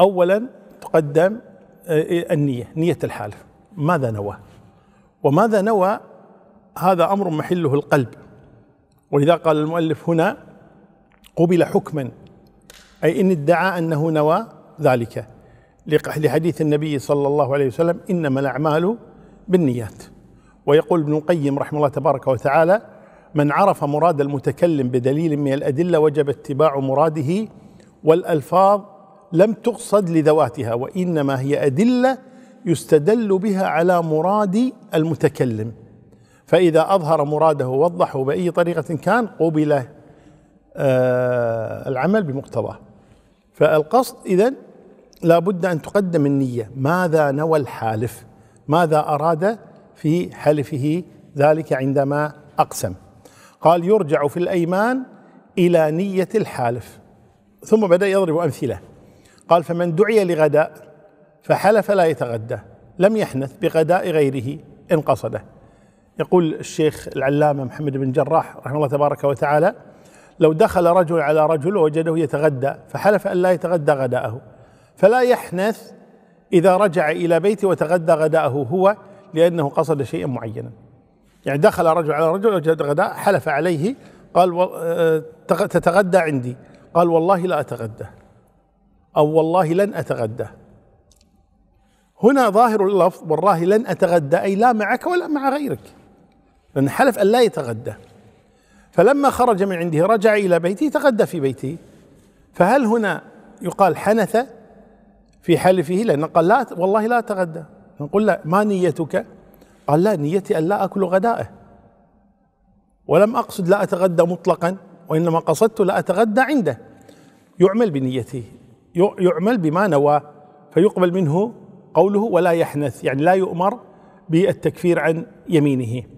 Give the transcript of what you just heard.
أولا تقدم آه، النية نية الحالف ماذا نوى وماذا نوى هذا أمر محله القلب ولذا قال المؤلف هنا قبل حكما أي إن ادعى أنه نوى ذلك لحديث النبي صلى الله عليه وسلم إنما الأعمال بالنيات ويقول ابن القيم رحمه الله تبارك وتعالى من عرف مراد المتكلم بدليل من الأدلة وجب اتباع مراده والألفاظ لم تقصد لذواتها وانما هي ادله يستدل بها على مراد المتكلم فاذا اظهر مراده ووضحه باي طريقه كان قبل آه، العمل بمقتضاه فالقصد اذا لابد ان تقدم النيه ماذا نوى الحالف ماذا اراد في حلفه ذلك عندما اقسم قال يرجع في الايمان الى نيه الحالف ثم بدا يضرب امثله قال فمن دعي لغداء فحلف لا يتغدى لم يحنث بغداء غيره إن قصده يقول الشيخ العلامة محمد بن جراح رحمه الله تبارك وتعالى لو دخل رجل على رجل وجده يتغدى فحلف أن لا يتغدى غداءه فلا يحنث إذا رجع إلى بيته وتغدى غداءه هو لأنه قصد شيئا معينا يعني دخل رجل على رجل وجد غداء حلف عليه قال آه، تتغدى عندي قال والله لا أتغدى أو والله لن أتغدى هنا ظاهر اللفظ والله لن أتغدى أي لا معك ولا مع غيرك لأن حلف أن لا يتغدى فلما خرج من عنده رجع إلى بيته تغدى في بيته فهل هنا يقال حنث في حلفه لأنه قال لا والله لا أتغدى نقول له ما نيتك قال لا نيتي أن لا أكل غدائه ولم أقصد لا أتغدى مطلقا وإنما قصدت لا أتغدى عنده يعمل بنيته يعمل بما نوى فيقبل منه قوله ولا يحنث يعني لا يؤمر بالتكفير عن يمينه